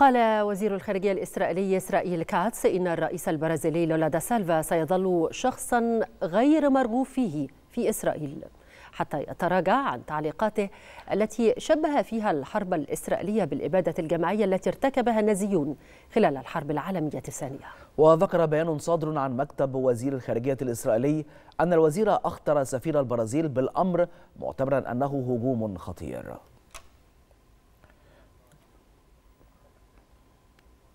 قال وزير الخارجية الإسرائيلي إسرائيل كاتس إن الرئيس البرازيلي لولا دا سالفا سيظل شخصا غير مرغوب فيه في إسرائيل حتى يتراجع عن تعليقاته التي شبه فيها الحرب الإسرائيلية بالإبادة الجماعية التي ارتكبها النازيون خلال الحرب العالمية الثانية وذكر بيان صادر عن مكتب وزير الخارجية الإسرائيلي أن الوزير أخطر سفير البرازيل بالأمر معتبرا أنه هجوم خطير